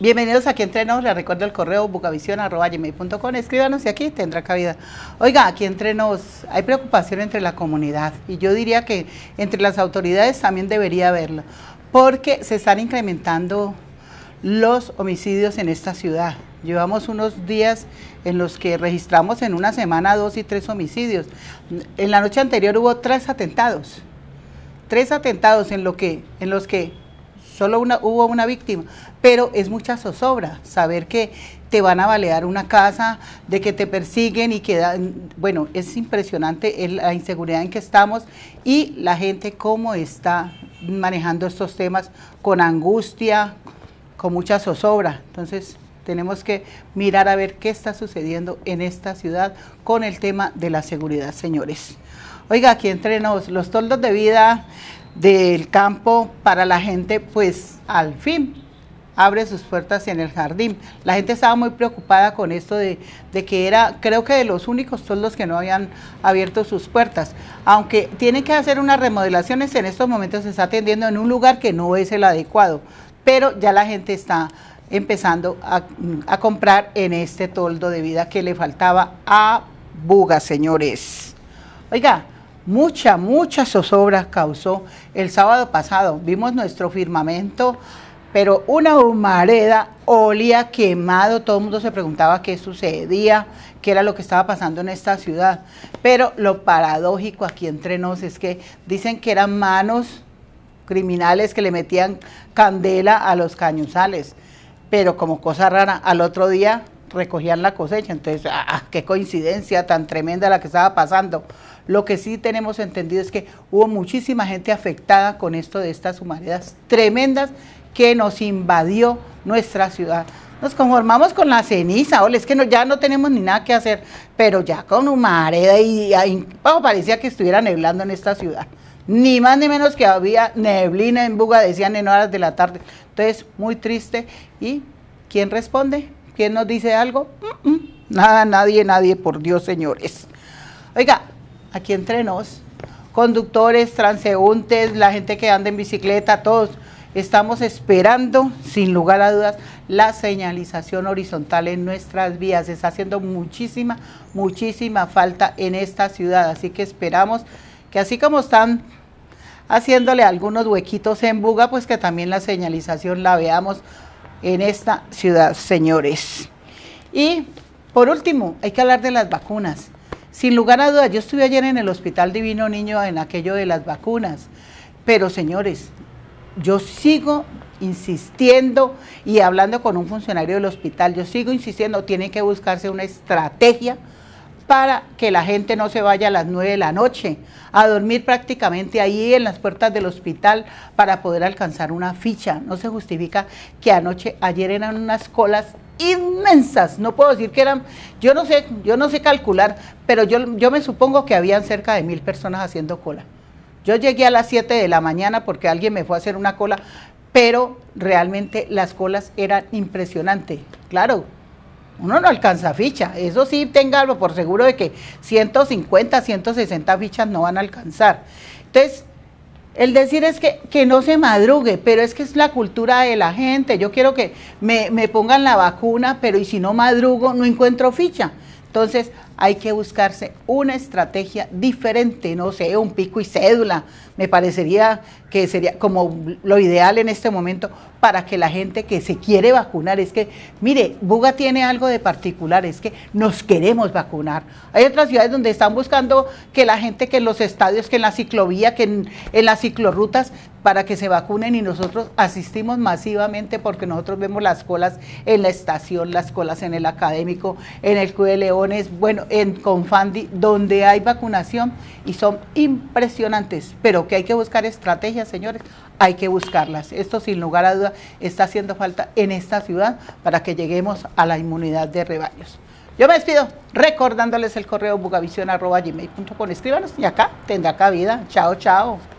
Bienvenidos aquí entrenos les recuerdo el correo bucavision.com, escríbanos y aquí tendrá cabida. Oiga, aquí entre nos hay preocupación entre la comunidad y yo diría que entre las autoridades también debería haberla, porque se están incrementando los homicidios en esta ciudad. Llevamos unos días en los que registramos en una semana dos y tres homicidios. En la noche anterior hubo tres atentados, tres atentados en, lo que, en los que solo una, hubo una víctima, pero es mucha zozobra saber que te van a balear una casa, de que te persiguen y que, bueno, es impresionante la inseguridad en que estamos y la gente cómo está manejando estos temas con angustia, con mucha zozobra. Entonces, tenemos que mirar a ver qué está sucediendo en esta ciudad con el tema de la seguridad, señores. Oiga, aquí entre los toldos de vida del campo para la gente, pues al fin abre sus puertas en el jardín. La gente estaba muy preocupada con esto de, de, que era, creo que de los únicos toldos que no habían abierto sus puertas. Aunque tiene que hacer unas remodelaciones, en estos momentos se está atendiendo en un lugar que no es el adecuado, pero ya la gente está empezando a, a comprar en este toldo de vida que le faltaba a Buga, señores. Oiga, mucha, muchas zozobras causó el sábado pasado. Vimos nuestro firmamento, pero una humareda olía quemado. Todo el mundo se preguntaba qué sucedía, qué era lo que estaba pasando en esta ciudad. Pero lo paradójico aquí entre nos es que dicen que eran manos criminales que le metían candela a los cañuzales. Pero como cosa rara, al otro día recogían la cosecha. Entonces, ah, ah, qué coincidencia tan tremenda la que estaba pasando. Lo que sí tenemos entendido es que hubo muchísima gente afectada con esto de estas humaredas tremendas que nos invadió nuestra ciudad. Nos conformamos con la ceniza, o es que no, ya no tenemos ni nada que hacer, pero ya con humareda y, ah, oh, parecía que estuviera neblando en esta ciudad. Ni más ni menos que había neblina en Buga, decían en horas de la tarde. Entonces, muy triste. ¿Y quién responde? ¿Quién nos dice algo? Mm, mm. Nada, nadie, nadie, por Dios, señores. Oiga, aquí entre nos, conductores, transeúntes, la gente que anda en bicicleta, todos, estamos esperando, sin lugar a dudas, la señalización horizontal en nuestras vías. está haciendo muchísima, muchísima falta en esta ciudad. Así que esperamos que así como están haciéndole algunos huequitos en Buga, pues que también la señalización la veamos en esta ciudad, señores. Y por último, hay que hablar de las vacunas. Sin lugar a dudas, yo estuve ayer en el Hospital Divino Niño en aquello de las vacunas, pero señores, yo sigo insistiendo y hablando con un funcionario del hospital, yo sigo insistiendo, tiene que buscarse una estrategia para que la gente no se vaya a las 9 de la noche a dormir prácticamente ahí en las puertas del hospital para poder alcanzar una ficha. No se justifica que anoche, ayer eran unas colas inmensas, no puedo decir que eran, yo no sé, yo no sé calcular, pero yo, yo me supongo que habían cerca de mil personas haciendo cola. Yo llegué a las 7 de la mañana porque alguien me fue a hacer una cola, pero realmente las colas eran impresionantes. Claro, uno no alcanza ficha. Eso sí, tenga por seguro de que 150, 160 fichas no van a alcanzar. Entonces, el decir es que, no se madrugue, pero es que es la cultura de la gente. Yo quiero que me, me, pongan la vacuna, pero y si no madrugo, no encuentro ficha. Entonces hay que buscarse una estrategia diferente, no sé, un pico y cédula. Me parecería que sería como lo ideal en este momento, para que la gente que se quiere vacunar, es que, mire, Buga tiene algo de particular, es que nos queremos vacunar. Hay otras ciudades donde están buscando que la gente, que en los estadios, que en la ciclovía, que en, las ciclorrutas, para que se vacunen y nosotros asistimos masivamente porque nosotros vemos las colas en la estación, las colas en el académico, en el Club de Leones, bueno, en Confandi, donde hay vacunación y son impresionantes, pero que hay que buscar estrategias, señores hay que buscarlas. Esto sin lugar a duda está haciendo falta en esta ciudad para que lleguemos a la inmunidad de rebaños. Yo me despido recordándoles el correo bugavision.com. Escríbanos y acá tendrá cabida. Chao, chao.